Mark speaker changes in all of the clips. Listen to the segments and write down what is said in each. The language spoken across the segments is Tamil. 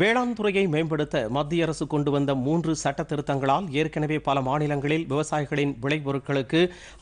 Speaker 1: வேளாண் துறையை மேம்படுத்த மத்திய அரசு கொண்டு வந்த மூன்று சட்ட திருத்தங்களால் ஏற்கனவே பல மாநிலங்களில் விவசாயிகளின் விளைபொருட்களுக்கு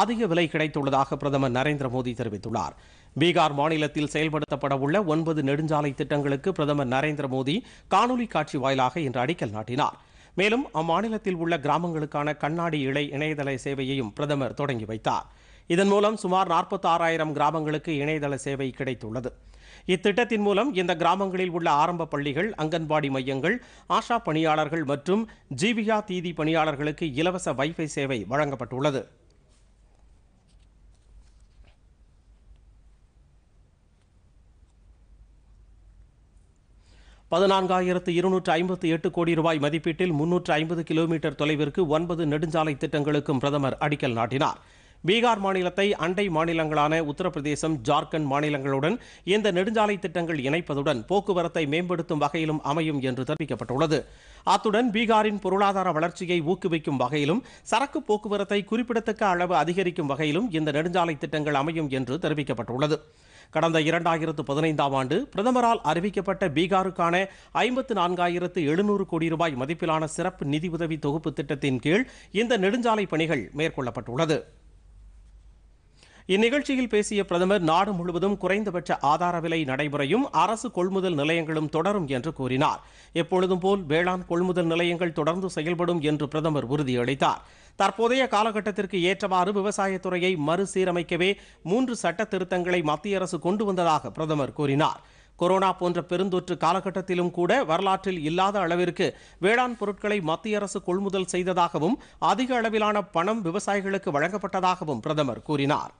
Speaker 1: அதிக விலை கிடைத்துள்ளதாக பிரதமர் நரேந்திர மோடி தெரிவித்துள்ளார் பீகார் மாநிலத்தில் செயல்படுத்தப்பட உள்ள ஒன்பது நெடுஞ்சாலை திட்டங்களுக்கு பிரதமர் நரேந்திர மோடி காணொலி காட்சி வாயிலாக இன்று அடிக்கல் நாட்டினார் மேலும் அம்மாநிலத்தில் உள்ள கிராமங்களுக்கான கண்ணாடி இழை இணையதள சேவையையும் பிரதமர் தொடங்கி வைத்தார் இதன் மூலம் சுமார் நாற்பத்தாறாயிரம் கிராமங்களுக்கு இணையதள சேவை கிடைத்துள்ளது இத்திட்டத்தின் மூலம் இந்த கிராமங்களில் உள்ள ஆரம்ப பள்ளிகள் அங்கன்வாடி மையங்கள் ஆஷா பணியாளர்கள் மற்றும் ஜீவிகா தீதி பணியாளர்களுக்கு இலவச வைஃபை சேவை வழங்கப்பட்டுள்ளது பதினான்காயிரத்து இருநூற்று ஐம்பத்தி எட்டு கோடி ரூபாய் மதிப்பீட்டில் முன்னூற்று ஐம்பது கிலோமீட்டர் தொலைவிற்கு ஒன்பது நெடுஞ்சாலை திட்டங்களுக்கும் பிரதமர் அடிக்கல் நாட்டினார் பீகார் மாநிலத்தை அண்டை மாநிலங்களான உத்தரப்பிரதேசம் ஜார்க்கண்ட் மாநிலங்களுடன் இந்த நெடுஞ்சாலை திட்டங்கள் இணைப்பதுடன் போக்குவரத்தை மேம்படுத்தும் வகையிலும் அமையும் என்று தெரிவிக்கப்பட்டுள்ளது அத்துடன் பீகாரின் பொருளாதார வளர்ச்சியை ஊக்குவிக்கும் வகையிலும் சரக்கு போக்குவரத்தை குறிப்பிடத்தக்க அளவு அதிகரிக்கும் வகையிலும் இந்த நெடுஞ்சாலை திட்டங்கள் அமையும் என்று தெரிவிக்கப்பட்டுள்ளது கடந்த இரண்டாயிரத்து பதினைந்தாம் ஆண்டு பிரதமரால் அறிவிக்கப்பட்ட பீகாருக்கான ஐம்பத்து நான்காயிரத்து எழுநூறு கோடி ரூபாய் மதிப்பிலான சிறப்பு நிதியுதவி தொகுப்பு திட்டத்தின் கீழ் இந்த நெடுஞ்சாலை பணிகள் மேற்கொள்ளப்பட்டுள்ளது இந்நிகழ்ச்சியில் பேசிய பிரதமர் நாடு முழுவதும் குறைந்தபட்ச ஆதார விலை நடைமுறையும் அரசு கொள்முதல் நிலையங்களும் தொடரும் என்று கூறினார் எப்பொழுதும் போல் வேளாண் கொள்முதல் நிலையங்கள் தொடர்ந்து செயல்படும் என்று பிரதமர் உறுதியளித்தார் தற்போதைய காலகட்டத்திற்கு ஏற்றவாறு விவசாயத்துறையை மறுசீரமைக்கவே மூன்று சட்ட திருத்தங்களை மத்திய அரசு கொண்டு வந்ததாக பிரதமர் கூறினார் கொரோனா போன்ற பெருந்தொற்று காலகட்டத்திலும் கூட வரலாற்றில் இல்லாத அளவிற்கு வேளாண் பொருட்களை மத்திய அரசு கொள்முதல் செய்ததாகவும் அதிக அளவிலான பணம் விவசாயிகளுக்கு வழங்கப்பட்டதாகவும் பிரதமர் கூறினார்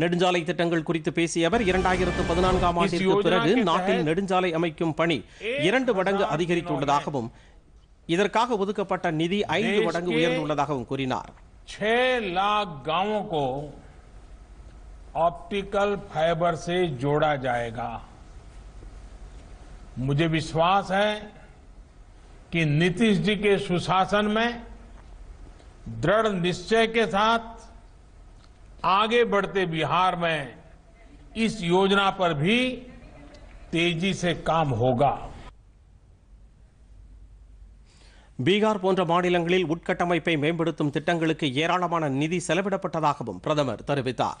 Speaker 1: நெடுஞ்சாலை திட்டங்கள் குறித்து பேசிய அவர் இரண்டாயிரத்து பதினான்காம் ஆண்டிற்கு பிறகு நாட்டில் நெடுஞ்சாலை அமைக்கும் பணி இரண்டு மடங்கு
Speaker 2: அதிகரித்துள்ளதாகவும்
Speaker 1: இதற்காக ஒதுக்கப்பட்ட நிதி ஐந்து மடங்கு உயர்ந்துள்ளதாகவும்
Speaker 2: கூறினார் ऑप्टिकल फाइबर से जोड़ा जाएगा मुझे विश्वास है कि नीतीश जी के सुशासन में दृढ़ निश्चय के साथ आगे बढ़ते बिहार में इस योजना पर भी तेजी से काम होगा
Speaker 1: பீகார் போன்ற மாநிலங்களில் உட்கட்டமைப்பை மேம்படுத்தும் திட்டங்களுக்கு ஏராளமான நிதி செலவிடப்பட்டதாகவும் பிரதமர் தெரிவித்தார்